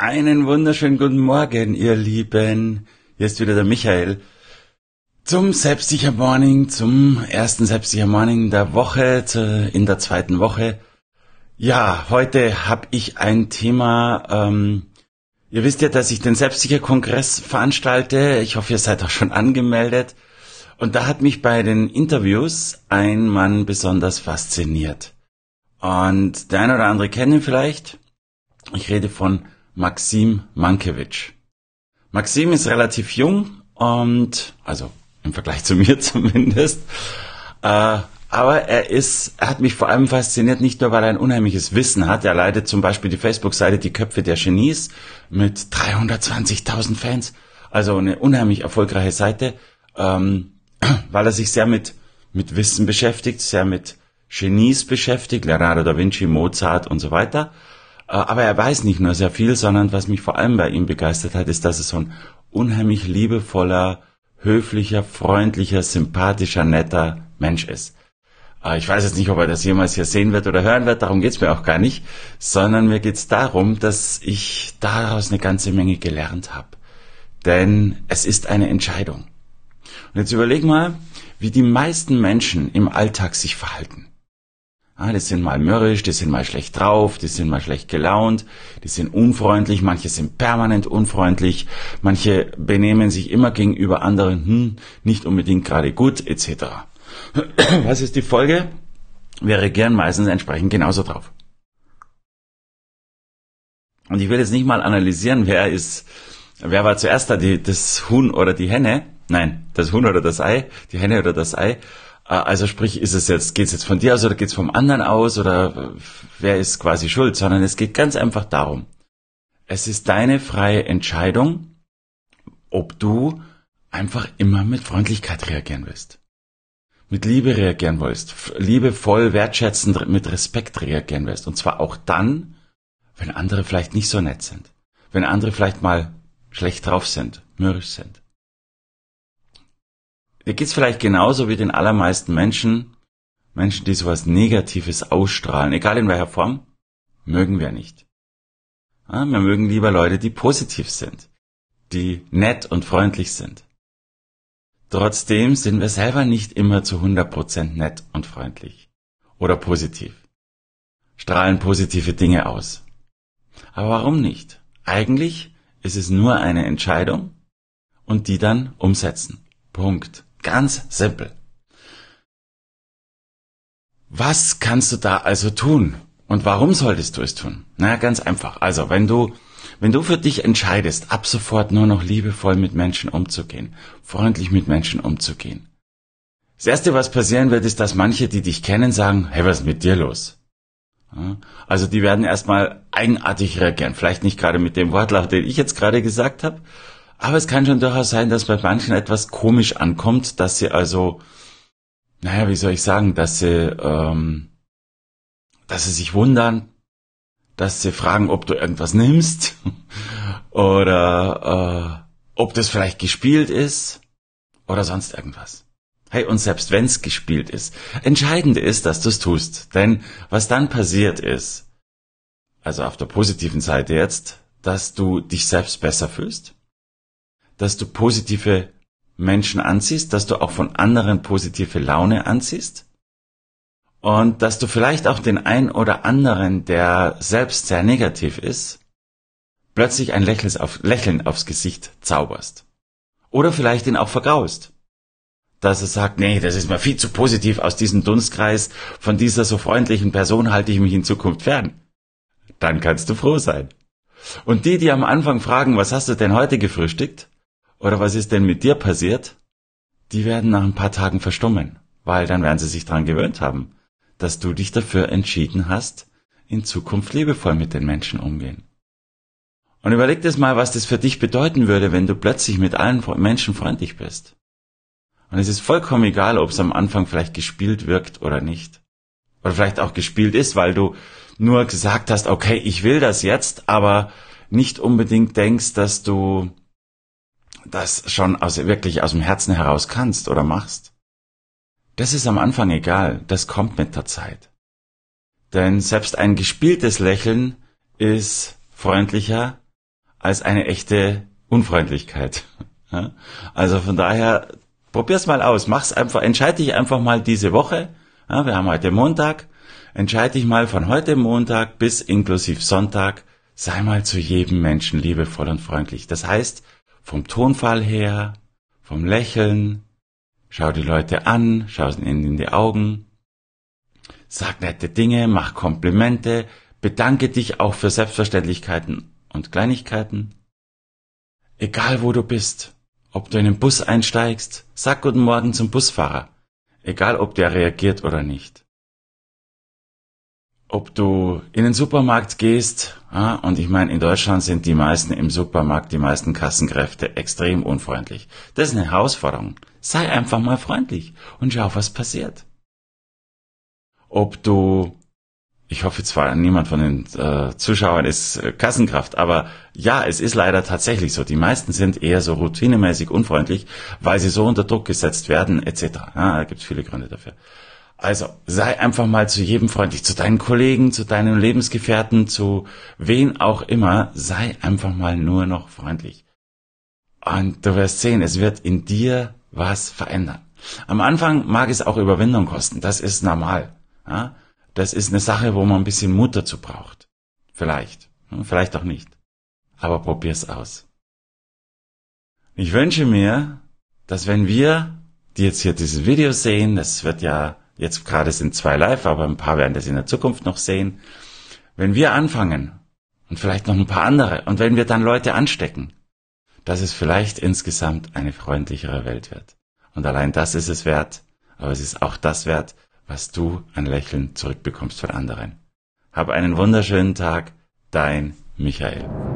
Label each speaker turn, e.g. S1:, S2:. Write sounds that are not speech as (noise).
S1: Einen wunderschönen guten Morgen, ihr Lieben. Hier ist wieder der Michael. Zum Selbstsicher Morning, zum ersten Selbstsicher Morning der Woche, in der zweiten Woche. Ja, heute habe ich ein Thema. Ähm, ihr wisst ja, dass ich den Selbstsicher-Kongress veranstalte. Ich hoffe, ihr seid auch schon angemeldet. Und da hat mich bei den Interviews ein Mann besonders fasziniert. Und der eine oder andere kennt ihn vielleicht. Ich rede von Maxim Mankiewicz. Maxim ist relativ jung und, also im Vergleich zu (laughs) mir zumindest, äh, aber er ist, er hat mich vor allem fasziniert, nicht nur weil er ein unheimliches Wissen hat. Er leitet zum Beispiel die Facebook-Seite Die Köpfe der Genies mit 320.000 Fans. Also eine unheimlich erfolgreiche Seite, ähm, (clears throat) weil er sich sehr mit, mit Wissen beschäftigt, sehr mit Genies beschäftigt, Leonardo da Vinci, Mozart und so weiter. Äh, aber er weiß nicht nur sehr viel, sondern was mich vor allem bei ihm begeistert hat, ist, dass er so ein unheimlich liebevoller, höflicher, freundlicher, sympathischer, netter Mensch ist. Äh, ich weiß jetzt nicht, ob er das jemals hier sehen wird oder hören wird, darum geht's mir auch gar nicht, sondern mir geht's darum, dass ich daraus eine ganze Menge gelernt habe. Denn es ist eine Entscheidung. Und jetzt überleg mal, wie die meisten Menschen im Alltag sich verhalten. Ah, die sind mal mürrisch, die sind mal schlecht drauf, die sind mal schlecht gelaunt, die sind unfreundlich, manche sind permanent unfreundlich, manche benehmen sich immer gegenüber anderen hm, nicht unbedingt gerade gut, etc. (clears throat) Was ist die Folge? Wir reagieren meistens entsprechend genauso drauf. Und ich will jetzt nicht mal analysieren, wer ist, wer war zuerst da, die, das Huhn oder die Henne? Nein, das Huhn oder das Ei, die Henne oder das Ei. Ah, also sprich, ist es jetzt, geht's jetzt von dir aus oder geht's vom anderen aus oder äh, wer ist quasi schuld, sondern es geht ganz einfach darum. Es ist deine freie Entscheidung, ob du einfach immer mit Freundlichkeit reagieren willst. Mit Liebe reagieren willst, liebevoll, wertschätzend, mit Respekt reagieren willst. Und zwar auch dann, wenn andere vielleicht nicht so nett sind. Wenn andere vielleicht mal schlecht drauf sind, mürrisch sind. Mir geht's vielleicht genauso wie den allermeisten Menschen. Menschen, die sowas Negatives ausstrahlen, egal in welcher Form, mögen wir nicht. Ja, wir mögen lieber Leute, die positiv sind, die nett und freundlich sind. Trotzdem sind wir selber nicht immer zu 100% nett und freundlich oder positiv. Strahlen positive Dinge aus. Aber warum nicht? Eigentlich ist es nur eine Entscheidung und die dann umsetzen. Punkt. Ganz simpel. Was kannst du da also tun? Und warum solltest du es tun? Na, ganz einfach. Also, wenn du, wenn du für dich entscheidest, ab sofort nur noch liebevoll mit Menschen umzugehen, freundlich mit Menschen umzugehen. Das erste, was passieren wird, ist, dass manche, die dich kennen, sagen, hey, was ist mit dir los? Also, die werden erstmal eigenartig reagieren. Vielleicht nicht gerade mit dem Wortlaut, den ich jetzt gerade gesagt habe, aber es kann schon durchaus sein, dass bei manchen etwas komisch ankommt, dass sie also, naja, wie soll ich sagen, dass sie, ähm, dass sie sich wundern, dass sie fragen, ob du irgendwas nimmst (laughs) oder äh, ob das vielleicht gespielt ist oder sonst irgendwas. Hey, und selbst wenn's gespielt ist, entscheidend ist, dass du's tust. Denn was dann passiert ist, also auf der positiven Seite jetzt, dass du dich selbst besser fühlst, dass du positive Menschen anziehst, dass du auch von anderen positive Laune anziehst und dass du vielleicht auch den ein oder anderen, der selbst sehr negativ ist, plötzlich ein Lächeln, aufs Gesicht zauberst. Oder vielleicht ihn auch vergraust. Dass er sagt, nee, das ist mir viel zu positiv aus diesem Dunstkreis, von dieser so freundlichen Person halte ich mich in Zukunft fern. Dann kannst du froh sein. Und die, die am Anfang fragen, was hast du denn heute gefrühstückt? oder was ist denn mit dir passiert? Die werden nach ein paar Tagen verstummen, weil dann werden sie sich dran gewöhnt haben, dass du dich dafür entschieden hast, in Zukunft liebevoll mit den Menschen umgehen. Und überleg das mal, was das für dich bedeuten würde, wenn du plötzlich mit allen Menschen freundlich bist. Und es ist vollkommen egal, ob es am Anfang vielleicht gespielt wirkt oder nicht. Oder vielleicht auch gespielt ist, weil du nur gesagt hast, okay, ich will das jetzt, aber nicht unbedingt denkst, dass du das schon aus, wirklich aus dem Herzen heraus kannst oder machst, das ist am Anfang egal, das kommt mit der Zeit. Denn selbst ein gespieltes Lächeln ist freundlicher als eine echte Unfreundlichkeit. (laughs) Also von daher, probier's mal aus, mach's einfach, entscheide dich einfach mal diese Woche. Wir haben heute Montag, entscheide dich mal von heute Montag bis inklusiv Sonntag, sei mal zu jedem Menschen liebevoll und freundlich. Das heißt, vom Tonfall her, vom Lächeln, schau die Leute an, schau sie ihnen in die Augen, sag nette Dinge, mach Komplimente, bedanke dich auch für Selbstverständlichkeiten und Kleinigkeiten. Egal wo du bist, ob du in den Bus einsteigst, sag guten Morgen zum Busfahrer, egal ob der reagiert oder nicht ob du in den Supermarkt gehst, ja, und ich meine, in Deutschland sind die meisten im Supermarkt, die meisten Kassenkräfte extrem unfreundlich. Das ist eine Herausforderung. Sei einfach mal freundlich und schau, was passiert. Ob du, ich hoffe zwar, niemand von den äh, Zuschauern ist äh, Kassenkraft, aber ja, es ist leider tatsächlich so. Die meisten sind eher so routinemäßig unfreundlich, weil sie so unter Druck gesetzt werden, etc. Ja, da gibt es viele Gründe dafür. Also sei einfach mal zu jedem freundlich, zu deinen Kollegen, zu deinen Lebensgefährten, zu wen auch immer, sei einfach mal nur noch freundlich. Und du wirst sehen, es wird in dir was verändern. Am Anfang mag es auch Überwindung kosten, das ist normal. Ja? Das ist eine Sache, wo man ein bisschen Mut dazu braucht. Vielleicht, ne, vielleicht auch nicht. Aber probier's aus. Ich wünsche mir, dass wenn wir, die jetzt hier dieses Video sehen, das wird ja Jetzt gerade sind zwei live, aber ein paar werden das in der Zukunft noch sehen. Wenn wir anfangen und vielleicht noch ein paar andere und wenn wir dann Leute anstecken, dass es vielleicht insgesamt eine freundlichere Welt wird. Und allein das ist es wert, aber es ist auch das wert, was du an Lächeln zurückbekommst von anderen. Hab einen wunderschönen Tag, dein Michael.